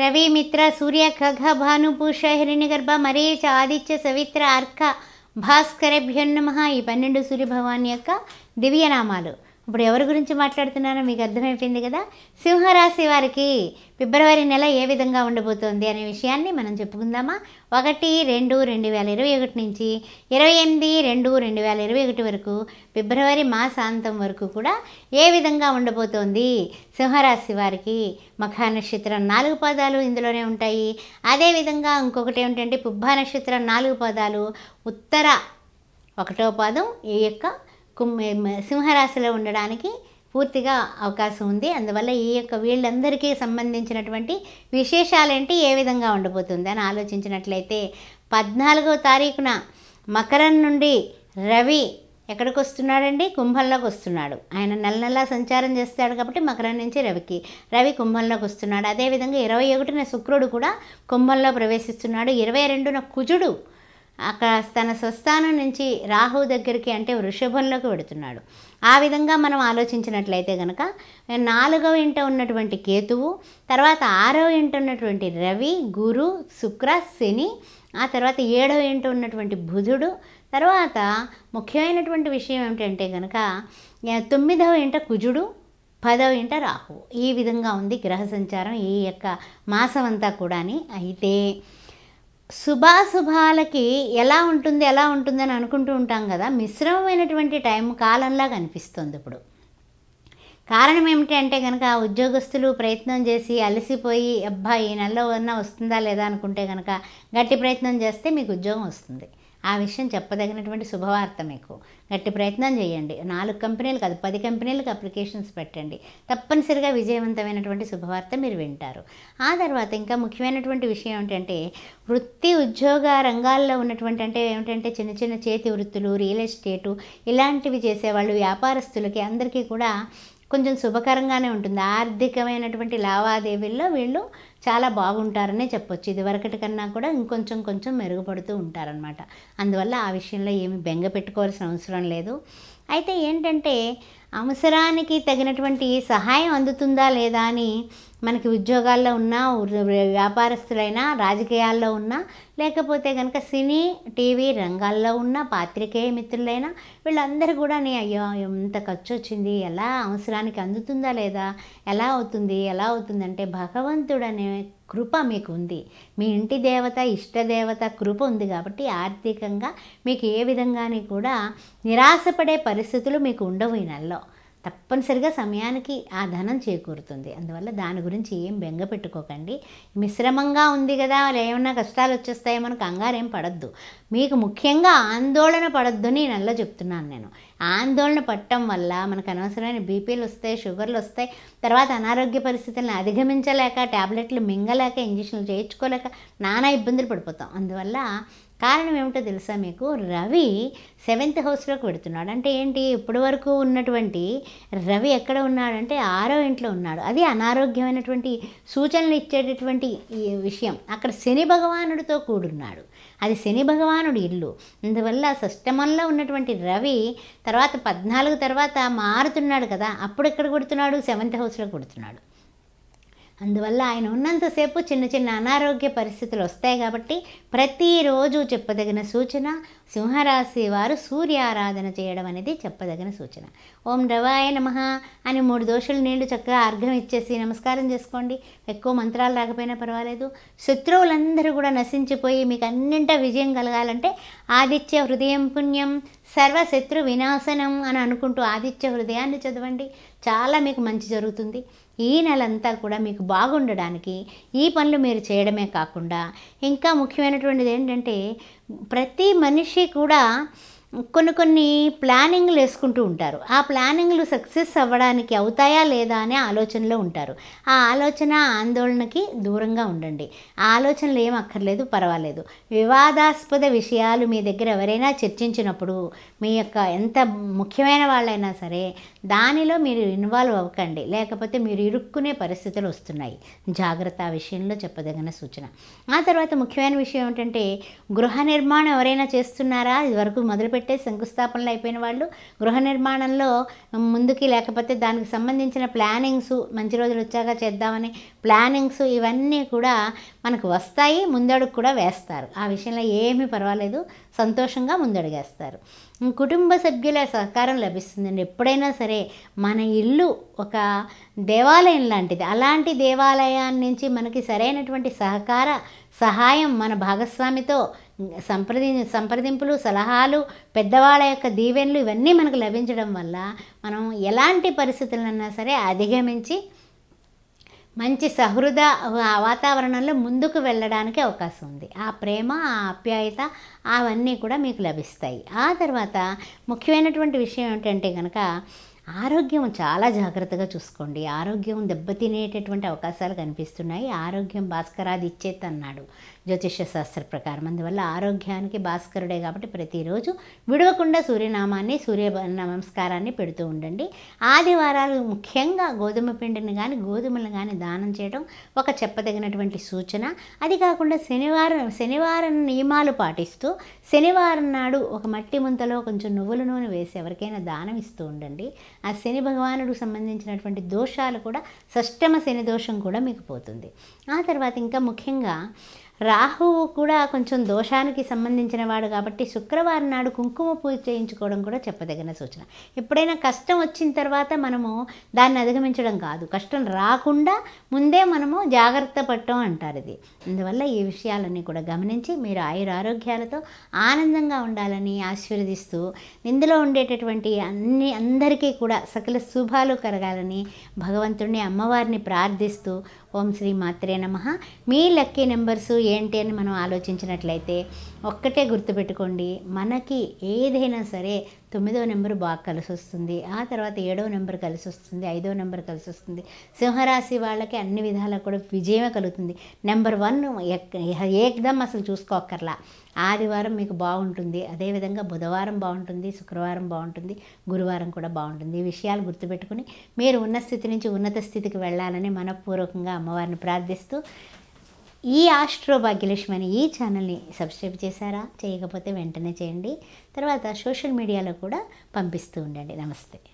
రవి ರವಿಮಿತ್ರ ಸೂರ್ಯ ಖಗ ಭಾನುಭೂಷ ಹಿರಣ್ಯಗರ್ಭ మరేచ ఆదిత్య సవిత్ర అర్క భాస్కరభ్యో నమ ఈ పన్నెండు సూర్యభవాన్ యొక్క దివ్యనామాలు ఇప్పుడు ఎవరి గురించి మాట్లాడుతున్నానో మీకు అర్థమైపోయింది కదా సింహరాశి వారికి ఫిబ్రవరి నెల ఏ విధంగా ఉండబోతోంది అనే విషయాన్ని మనం చెప్పుకుందామా ఒకటి రెండు రెండు వేల ఇరవై ఒకటి నుంచి ఇరవై ఎనిమిది రెండు రెండు వేల ఇరవై ఒకటి వరకు ఫిబ్రవరి మాసాంతం వరకు కూడా ఏ విధంగా ఉండబోతోంది సింహరాశి వారికి మఖా నక్షత్రం నాలుగు పదాలు ఇందులోనే ఉంటాయి అదేవిధంగా ఇంకొకటి ఏమిటంటే పుబ్బా నక్షత్రం నాలుగు పదాలు ఉత్తర ఒకటో పాదం ఈ యొక్క సింహరాశిలో ఉండడానికి పూర్తిగా అవకాశం ఉంది అందువల్ల ఈ యొక్క వీళ్ళందరికీ సంబంధించినటువంటి విశేషాలేంటి ఏ విధంగా ఉండబోతుంది అని ఆలోచించినట్లయితే పద్నాలుగో తారీఖున మకరం నుండి రవి ఎక్కడికి వస్తున్నాడండి కుంభంలోకి వస్తున్నాడు ఆయన నెల నెలా సంచారం చేస్తాడు కాబట్టి మకరం నుంచి రవికి రవి కుంభంలోకి వస్తున్నాడు అదేవిధంగా ఇరవై ఒకటిన శుక్రుడు కూడా కుంభంలో ప్రవేశిస్తున్నాడు ఇరవై రెండున కుజుడు అక్కడ తన స్వస్థానం నుంచి రాహు దగ్గరికి అంటే వృషభంలోకి వెడుతున్నాడు ఆ విధంగా మనం ఆలోచించినట్లయితే కనుక నాలుగవ ఇంట ఉన్నటువంటి కేతువు తర్వాత ఆరవ ఇంట ఉన్నటువంటి రవి గురు శుక్ర శని ఆ తర్వాత ఏడవ ఇంట ఉన్నటువంటి బుధుడు తర్వాత ముఖ్యమైనటువంటి విషయం ఏమిటంటే కనుక తొమ్మిదవ ఇంట కుజుడు పదవ ఇంట రాహు ఈ విధంగా ఉంది గ్రహ సంచారం ఈ యొక్క మాసం అంతా కూడా అయితే శుభాశుభాలకి ఎలా ఉంటుంది ఎలా ఉంటుందని అనుకుంటూ ఉంటాం కదా మిశ్రమమైనటువంటి టైం కాలంలా కనిపిస్తుంది ఇప్పుడు కారణం ఏమిటంటే కనుక ఉద్యోగస్తులు ప్రయత్నం చేసి అలసిపోయి అబ్బాయి ఈ నెలలో వస్తుందా లేదా అనుకుంటే కనుక గట్టి ప్రయత్నం చేస్తే మీకు ఉద్యోగం వస్తుంది ఆ విషయం చెప్పదగినటువంటి శుభవార్త మీకు గట్టి ప్రయత్నం చేయండి నాలుగు కంపెనీలు కాదు పది కంపెనీలకు అప్లికేషన్స్ పెట్టండి తప్పనిసరిగా విజయవంతమైనటువంటి శుభవార్త మీరు వింటారు ఆ తర్వాత ఇంకా ముఖ్యమైనటువంటి విషయం ఏమిటంటే వృత్తి ఉద్యోగ రంగాల్లో ఉన్నటువంటి అంటే ఏమిటంటే చిన్న చిన్న చేతి వృత్తులు రియల్ ఎస్టేటు ఇలాంటివి చేసేవాళ్ళు వ్యాపారస్తులకి అందరికీ కూడా కొంచెం శుభకరంగానే ఉంటుంది ఆర్థికమైనటువంటి లావాదేవీల్లో వీళ్ళు చాలా బాగుంటారనే చెప్పొచ్చు ఇదివరకటి కన్నా కూడా ఇంకొంచెం కొంచెం మెరుగుపడుతూ ఉంటారనమాట అందువల్ల ఆ విషయంలో ఏమి బెంగ పెట్టుకోవాల్సిన అవసరం లేదు అయితే ఏంటంటే అవసరానికి తగినటువంటి సహాయం అందుతుందా లేదా అని మనకి ఉద్యోగాల్లో ఉన్న వ్యాపారస్తులైనా రాజకీయాల్లో ఉన్నా లేకపోతే కనుక సినీ టీవీ రంగాల్లో ఉన్న పాత్రికేయ మిత్రులైనా వీళ్ళందరూ కూడా నీ అయ్యో ఎంత ఖర్చు వచ్చింది ఎలా అవసరానికి అందుతుందా లేదా ఎలా అవుతుంది ఎలా అవుతుందంటే భగవంతుడు అనే కృప మీకు ఉంది మీ ఇంటి దేవత ఇష్టదేవత కృప ఉంది కాబట్టి ఆర్థికంగా మీకు ఏ విధంగానే కూడా నిరాశపడే పరిస్థితులు మీకు ఉండవు ఈ నెలలో తప్పనిసరిగా సమయానికి ఆ ధనం చేకూరుతుంది అందువల్ల దాని గురించి ఏం బెంగ పెట్టుకోకండి మిశ్రమంగా ఉంది కదా ఏమన్నా కష్టాలు వచ్చేస్తాయో మనకు కంగారేం పడద్దు మీకు ముఖ్యంగా ఆందోళన పడద్దు అని నల్ల చెప్తున్నాను నేను ఆందోళన పట్టడం వల్ల మనకు అనవసరమైన బీపీలు వస్తాయి షుగర్లు వస్తాయి తర్వాత అనారోగ్య పరిస్థితులను అధిగమించలేక ట్యాబ్లెట్లు మింగలేక ఇంజక్షన్లు చేయించుకోలేక నానా ఇబ్బందులు పడిపోతాం అందువల్ల కారణం ఏమిటో తెలుసా మీకు రవి సెవెంత్ హౌస్లోకి పెడుతున్నాడు అంటే ఏంటి ఇప్పటి వరకు ఉన్నటువంటి రవి ఎక్కడ ఉన్నాడంటే ఆరో ఇంట్లో ఉన్నాడు అది అనారోగ్యమైనటువంటి సూచనలు ఇచ్చేటటువంటి విషయం అక్కడ శని భగవానుడితో కూడున్నాడు అది శని భగవానుడు ఇల్లు అందువల్ల సష్టమంలో ఉన్నటువంటి రవి తర్వాత పద్నాలుగు తర్వాత మారుతున్నాడు కదా అప్పుడు ఎక్కడ కొడుతున్నాడు సెవెంత్ హౌస్లో కొడుతున్నాడు అందువల్ల ఆయన ఉన్నంతసేపు చిన్న చిన్న అనారోగ్య పరిస్థితులు వస్తాయి కాబట్టి ప్రతిరోజు చెప్పదగిన సూచన సింహరాశి వారు సూర్య ఆరాధన చేయడం అనేది చెప్పదగిన సూచన ఓం రవాయ నమ అని మూడు దోషులు నీళ్లు చక్కగా అర్ఘం ఇచ్చేసి నమస్కారం చేసుకోండి ఎక్కువ మంత్రాలు రాకపోయినా పర్వాలేదు శత్రువులందరూ కూడా నశించిపోయి మీకు అన్నింట విజయం కలగాలంటే ఆదిత్య హృదయం పుణ్యం సర్వశత్రు వినాశనం అని అనుకుంటూ ఆదిత్య హృదయాన్ని చదవండి చాలా మీకు మంచి జరుగుతుంది ఈ నెలంతా కూడా మీకు బాగుండడానికి ఈ పనులు మీరు చేయడమే కాకుండా ఇంకా ముఖ్యమైనటువంటిది ఏంటంటే ప్రతి మనిషి figura కొన్ని కొన్ని ప్లానింగ్లు వేసుకుంటూ ఉంటారు ఆ ప్లానింగ్లు సక్సెస్ అవ్వడానికి అవుతాయా లేదా అనే ఆలోచనలో ఉంటారు ఆ ఆలోచన ఆందోళనకి దూరంగా ఉండండి ఆ ఆలోచనలు ఏం అక్కర్లేదు పర్వాలేదు వివాదాస్పద విషయాలు మీ దగ్గర ఎవరైనా చర్చించినప్పుడు మీ యొక్క ఎంత ముఖ్యమైన వాళ్ళైనా సరే దానిలో మీరు ఇన్వాల్వ్ అవ్వకండి లేకపోతే మీరు ఇరుక్కునే పరిస్థితులు వస్తున్నాయి జాగ్రత్త విషయంలో చెప్పదగిన సూచన ఆ తర్వాత ముఖ్యమైన విషయం ఏంటంటే గృహ నిర్మాణం ఎవరైనా చేస్తున్నారా ఇదివరకు మొదలు పెట్టే శంకుస్థాపనలు అయిపోయిన వాళ్ళు గృహ నిర్మాణంలో ముందుకి లేకపోతే దానికి సంబంధించిన ప్లానింగ్స్ మంచి రోజులు వచ్చాక చేద్దామని ప్లానింగ్స్ ఇవన్నీ కూడా మనకు వస్తాయి ముందడుగు కూడా వేస్తారు ఆ విషయంలో ఏమీ పర్వాలేదు సంతోషంగా ముందడుగేస్తారు కుటుంబ సభ్యుల సహకారం లభిస్తుందండి ఎప్పుడైనా సరే మన ఇల్లు ఒక దేవాలయం లాంటిది అలాంటి దేవాలయాన్ని నుంచి మనకి సరైనటువంటి సహకార సహాయం మన భాగస్వామితో సంప్రది సంప్రదింపులు సలహాలు పెద్దవాళ్ళ యొక్క దీవెనలు ఇవన్నీ మనకు లభించడం వల్ల మనం ఎలాంటి పరిస్థితులన్నా సరే అధిగమించి మంచి సహృద వాతావరణంలో ముందుకు వెళ్ళడానికి అవకాశం ఉంది ఆ ప్రేమ ఆ ఆప్యాయత అవన్నీ కూడా మీకు లభిస్తాయి ఆ తర్వాత ముఖ్యమైనటువంటి విషయం ఏంటంటే కనుక ఆరోగ్యం చాలా జాగ్రత్తగా చూసుకోండి ఆరోగ్యం దెబ్బతినేటటువంటి అవకాశాలు కనిపిస్తున్నాయి ఆరోగ్యం భాస్కరాది ఇచ్చేత్ జ్యోతిష్య శాస్త్ర ప్రకారం అందువల్ల ఆరోగ్యానికి భాస్కరుడే కాబట్టి ప్రతిరోజు విడవకుండా సూర్యనామాన్ని సూర్య నమస్కారాన్ని పెడుతూ ఉండండి ఆదివారాలు ముఖ్యంగా గోధుమ పిండిని కానీ గోధుమలను కానీ దానం చేయడం ఒక చెప్పదగినటువంటి సూచన అది కాకుండా శనివారం శనివారం నియమాలు పాటిస్తూ శనివారం నాడు ఒక మట్టి ముంతలో కొంచెం నువ్వుల నూనె వేసి ఎవరికైనా దానం ఇస్తూ ఉండండి ఆ శని భగవానుడు సంబంధించినటువంటి దోషాలు కూడా షష్టమ శని దోషం కూడా మీకు పోతుంది ఆ తర్వాత ఇంకా ముఖ్యంగా రాహువు కూడా కొంచెం దోషానికి సంబంధించిన వాడు కాబట్టి శుక్రవారం నాడు కుంకుమ పూజ చేయించుకోవడం కూడా చెప్పదగిన సూచన ఎప్పుడైనా కష్టం వచ్చిన తర్వాత మనము దాన్ని అధిగమించడం కాదు కష్టం రాకుండా ముందే మనము జాగ్రత్త పట్టం అంటారు ఇది అందువల్ల ఈ విషయాలన్నీ కూడా గమనించి మీరు ఆయుర ఆరోగ్యాలతో ఆనందంగా ఉండాలని ఆశీర్వదిస్తూ ఇందులో ఉండేటటువంటి అన్ని అందరికీ కూడా సకల శుభాలు కలగాలని భగవంతుడిని అమ్మవారిని ప్రార్థిస్తూ ఓం శ్రీ మాత్రే నమ మీ లక్కీ నెంబర్స్ ఏంటి అని మనం ఆలోచించినట్లయితే ఒక్కటే గుర్తుపెట్టుకోండి మనకి ఏదైనా సరే తొమ్మిదో నెంబర్ బాగా కలిసి వస్తుంది ఆ తర్వాత ఏడో నెంబర్ కలిసి వస్తుంది ఐదో నెంబర్ కలిసి వస్తుంది సింహరాశి వాళ్ళకి అన్ని విధాలా కూడా విజయమే కలుగుతుంది నెంబర్ వన్ ఏకదం అసలు చూసుకోకర్లా ఆదివారం మీకు బాగుంటుంది అదేవిధంగా బుధవారం బాగుంటుంది శుక్రవారం బాగుంటుంది గురువారం కూడా బాగుంటుంది ఈ విషయాలు గుర్తుపెట్టుకుని మీరు ఉన్న స్థితి నుంచి ఉన్నత స్థితికి వెళ్ళాలని మనపూర్వకంగా అమ్మవారిని ప్రార్థిస్తూ ఈ ఆస్ట్రో భాగ్యలక్ష్మి ఈ ఛానల్ని సబ్స్క్రైబ్ చేశారా చేయకపోతే వెంటనే చేయండి తర్వాత సోషల్ మీడియాలో కూడా పంపిస్తూ ఉండండి నమస్తే